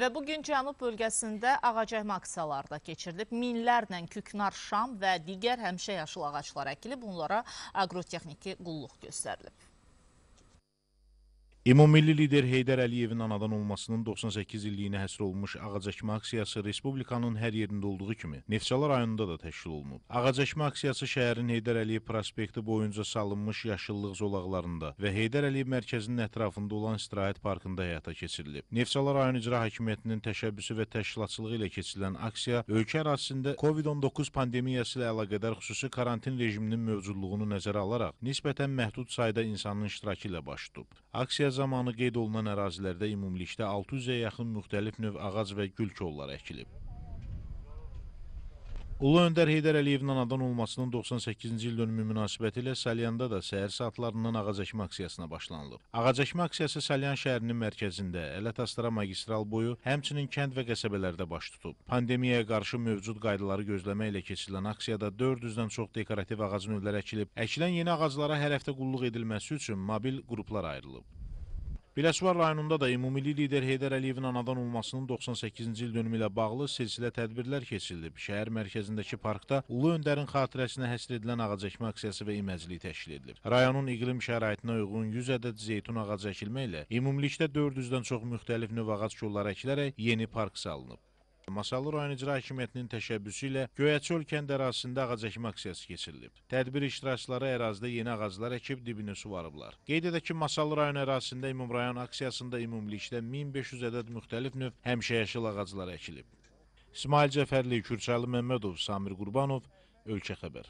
və bugün Cənub bölgəsində ağacəkmə aksiyaları da keçirilib. Minlərlə küknar, şam və digər həmişə yaşıl ağaclar əkilib, bunlara agrotexniki qulluq göstərilib. Ümummilli lider Heydər Əliyevin anadan olmasının 98 illiyinə həsr olunmuş ağacəkmə aksiyası respublikanın hər yerində olduğu kimi Neftçala rayonunda da təşkil olunub. Ağacəkmə aksiyası şəhərin Heydər Əliyev prospekti boyunca salınmış yaşıllıq zolaqlarında və Heydər Əliyev mərkəzinin ətrafında olan istirahət parkında həyata keçirilib. Neftçala rayon icra hakimiyyətinin təşəbbüsü və təşkilatçılığı ilə keçirilən aksiya ölkə ərazisində COVID-19 pandemiyası ilə əlaqədar xüsusi karantin rejiminin mövcudluğunu nəzərə alaraq nisbətən məhdud sayda insanın iştirakı ilə baş tutub. Aksiya zamanı qeyd olunan ərazilərdə ümumilikdə 600-ə yaxın müxtəlif növ ağac və gül kolları əkilib. Ulu Öndər Heydər Əliyevin anadan olmasının 98-ci il dönümü münasibəti ilə Salyanda da səhər saatlarından ağac əkmə aksiyasına başlanılıb. Ağac əkmə aksiyası Salyan şəhərinin mərkəzində, Ələt-Astara magistral boyu, həmçinin kənd və qəsəbələrdə baş tutub. Pandemiyaya qarşı mövcud qaydaları gözləməklə keçirilən aksiyada 400-dən çox dekorativ ağac növləri əkilib. Əkilən yeni ağaclara hər həftə qulluq edilməsi üçün mobil qruplar ayrılıb. Biləsuvar rayonunda da ümumili lider Heydər Əliyevin anadan olmasının 98-ci il dönümü ilə bağlı silsilə tədbirlər keçirilib. Şəhər mərkəzindəki parkda Ulu Öndərin xatirəsinə həsr edilən ağac əkmə aksiyası və iməcilik təşkil edilib. Rayonun iqlim şəraitinə uyğun 100 ədəd zeytun ağacı əkilməklə ümumilikdə 400-dən çox müxtəlif növ ağac kolları əkilərək yeni park salınıb. Masallı rayon icra hakimiyyətinin təşəbbüsü ilə Göyəçöl kənd ərazisində ağac əkmə aksiyası keçirilib. Tədbir iştirakçıları ərazidə yeni ağaclar əkib dibini suvarıblar. Qeyd edək ki, Masallı rayon ərazisində ümumrayon aksiyasında ümumilikdə 1500 ədəd müxtəlif növ həmşəyəşil ağaclar əkilib. İsmail Cəfərli, Kürçəli Məmmədov, Samir Qurbanov, Ölkə Xəbər.